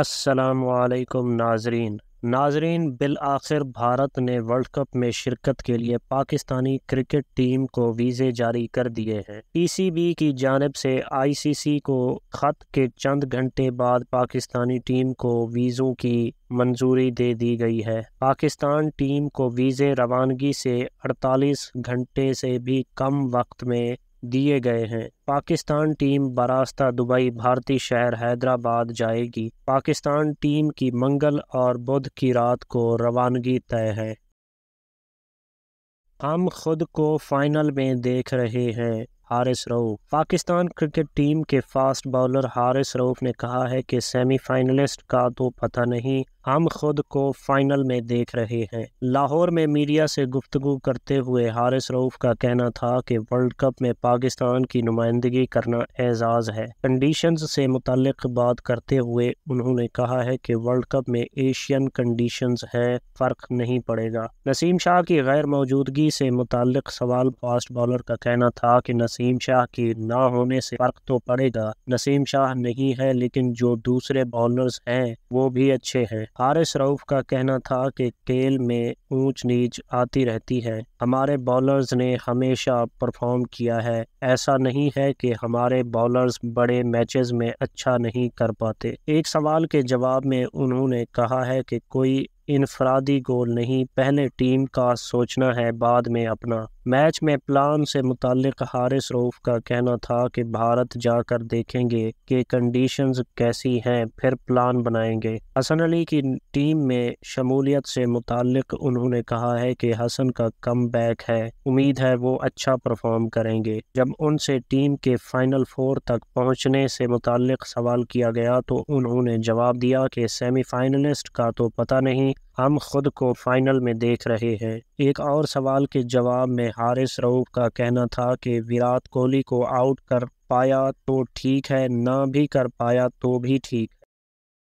असलकम नाजरीन नाजरीन बिल आखिर भारत ने वर्ल्ड कप में शिरकत के लिए पाकिस्तानी क्रिकेट टीम को वीज़े जारी कर दिए हैं पीसीबी की जानब से आईसीसी को खत के चंद घंटे बाद पाकिस्तानी टीम को वीज़ों की मंजूरी दे दी गई है पाकिस्तान टीम को वीज़े रवानगी से 48 घंटे से भी कम वक्त में दिए गए हैं पाकिस्तान टीम बरास्ता दुबई भारतीय शहर हैदराबाद जाएगी पाकिस्तान टीम की मंगल और बुध की रात को रवानगी तय है हम खुद को फाइनल में देख रहे हैं हारिस रऊफ़ पाकिस्तान क्रिकेट टीम के फास्ट बॉलर हारिस रऊफ़ ने कहा है कि सेमीफाइनलिस्ट का तो पता नहीं हम खुद को फाइनल में देख रहे हैं लाहौर में मीडिया से गुफ्तगु करते हुए हारिस रऊफ़ का कहना था कि वर्ल्ड कप में पाकिस्तान की नुमाइंदगी करना एजाज है कंडीशंस से मुतल बात करते हुए उन्होंने कहा है कि वर्ल्ड कप में एशियन कंडीशंस है फ़र्क नहीं पड़ेगा नसीम शाह की गैर मौजूदगी से मुतल सवाल फास्ट बॉलर का कहना था कि नसीम नसीम शाह के ना होने से फर्क तो पड़ेगा नसीम शाह नहीं है लेकिन जो दूसरे बॉलर्स हैं वो भी अच्छे हैं हारिस रऊफ का कहना था कि खेल में ऊंच नीच आती रहती है हमारे बॉलर्स ने हमेशा परफॉर्म किया है ऐसा नहीं है कि हमारे बॉलर्स बड़े मैचेस में अच्छा नहीं कर पाते एक सवाल के जवाब में उन्होंने कहा है कि कोई इनफरादी गोल नहीं पहले टीम का सोचना है बाद में अपना मैच में प्लान से मुतक हारिस रूफ का कहना था कि भारत जाकर देखेंगे कि कंडीशंस कैसी हैं फिर प्लान बनाएंगे हसन अली की टीम में शमूलियत से मुतक उन्होंने कहा है कि हसन का कम बैक है उम्मीद है वो अच्छा परफॉर्म करेंगे जब उनसे टीम के फाइनल फोर तक पहुंचने से मुतक सवाल किया गया तो उन्होंने जवाब दिया कि सेमीफाइनलिस्ट का तो पता नहीं हम खुद को फाइनल में देख रहे हैं एक और सवाल के जवाब में हारिस रऊफ का कहना था कि विराट कोहली को आउट कर पाया तो ठीक है ना भी कर पाया तो भी ठीक है